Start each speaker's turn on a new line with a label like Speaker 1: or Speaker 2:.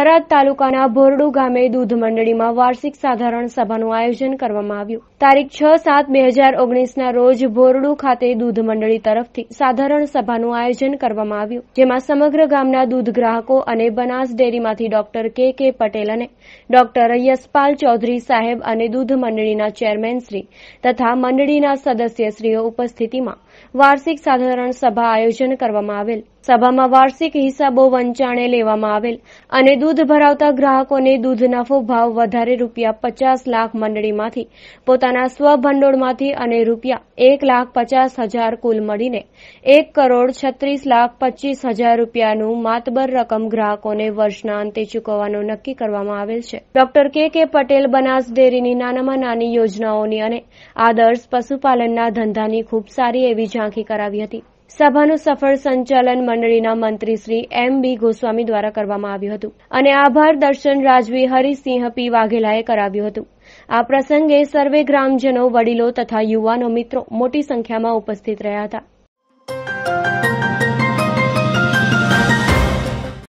Speaker 1: થરાદ તાલુકાના ભોરડુ ગામે દૂધ મંડળીમાં વાર્ષિક સાધારણ સભાનું આયોજન કરવામાં આવ્યું તારીખ છ સાત બે હજાર ઓગણીસના રોજ ભોરડુ ખાતે દૂધ મંડળી તરફથી સાધારણ સભાનું આયોજન કરવામાં આવ્યું જેમાં સમગ્ર ગામના દૂધ ગ્રાહકો અને બનાસ ડેરીમાંથી ડોક્ટર કે કે પટેલ અને ડોક્ટર યશપાલ ચૌધરી સાહેબ અને દૂધ મંડળીના ચેરમેનશ્રી તથા મંડળીના સદસ્યશ્રીઓ ઉપસ્થિતિમાં વાર્ષિક સાધારણ સભા આયોજન કરવામાં આવેલ સભામાં વાર્ષિક હિસાબો વંચાણે લેવામાં આવેલ અને દૂધ ભરાવતા ગ્રાહકોને દૂધ નફો ભાવ વધારે રૂપિયા પચાસ લાખ મંડળીમાંથી પોતાના સ્વભંડોળમાંથી અને રૂપિયા એક લાખ પચાસ હજાર કુલ મળીને એક કરોડ છત્રીસ લાખ પચીસ હજાર રૂપિયાનું માતબર રકમ ગ્રાહકોને વર્ષના અંતે ચૂકવવાનું નક્કી કરવામાં આવેલ છે ડોક્ટર કે કે પટેલ બનાસ ડેરીની નાનામાં નાની યોજનાઓની અને આદર્શ પશુપાલનના ધંધાની ખૂબ સારી એવી ઝાંખી કરાવી હતી સભાનું સફળ સંચાલન મંડળીના મંત્રી શ્રી એમ બી ગોસ્વામી દ્વારા કરવામાં આવ્યું હતું અને આભાર દર્શન રાજવી હરિસિંહ પી વાઘેલાએ કરાવ્યું હતું આ પ્રસંગે સર્વે ગ્રામજનો વડીલો તથા યુવાનો મિત્રો મોટી સંખ્યામાં ઉપસ્થિત રહ્યા હતા